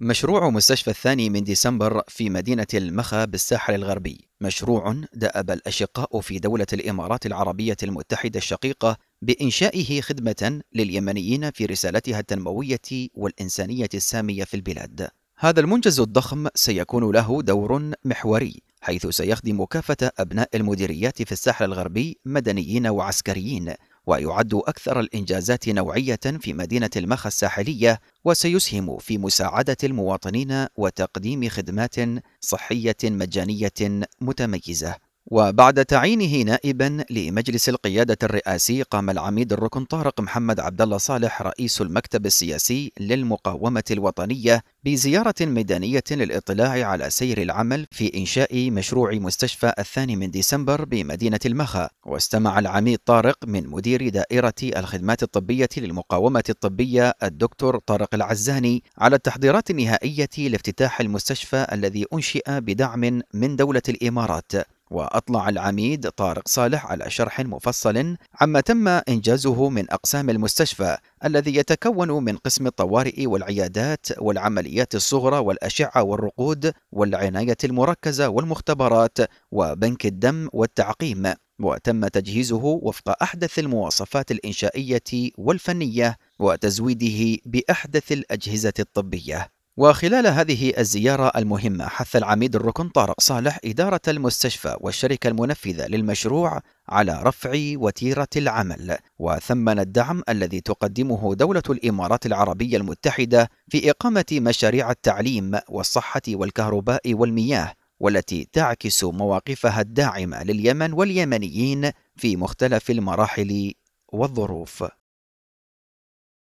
مشروع مستشفى الثاني من ديسمبر في مدينة المخا بالساحل الغربي مشروع دأب الأشقاء في دولة الإمارات العربية المتحدة الشقيقة بإنشائه خدمة لليمنيين في رسالتها التنموية والإنسانية السامية في البلاد هذا المنجز الضخم سيكون له دور محوري حيث سيخدم كافة أبناء المديريات في الساحل الغربي مدنيين وعسكريين ويعد أكثر الإنجازات نوعية في مدينة المخا الساحلية وسيسهم في مساعدة المواطنين وتقديم خدمات صحية مجانية متميزة وبعد تعيينه نائبا لمجلس القيادة الرئاسي قام العميد الركن طارق محمد عبد الله صالح رئيس المكتب السياسي للمقاومة الوطنية بزيارة ميدانية للإطلاع على سير العمل في إنشاء مشروع مستشفى الثاني من ديسمبر بمدينة المخا واستمع العميد طارق من مدير دائرة الخدمات الطبية للمقاومة الطبية الدكتور طارق العزاني على التحضيرات النهائية لافتتاح المستشفى الذي أنشئ بدعم من دولة الإمارات وأطلع العميد طارق صالح على شرح مفصل عما تم إنجازه من أقسام المستشفى الذي يتكون من قسم الطوارئ والعيادات والعمليات الصغرى والأشعة والرقود والعناية المركزة والمختبرات وبنك الدم والتعقيم وتم تجهيزه وفق أحدث المواصفات الإنشائية والفنية وتزويده بأحدث الأجهزة الطبية وخلال هذه الزيارة المهمة حث العميد الركن طارق صالح إدارة المستشفى والشركة المنفذة للمشروع على رفع وتيرة العمل، وثمن الدعم الذي تقدمه دولة الإمارات العربية المتحدة في إقامة مشاريع التعليم والصحة والكهرباء والمياه، والتي تعكس مواقفها الداعمة لليمن واليمنيين في مختلف المراحل والظروف.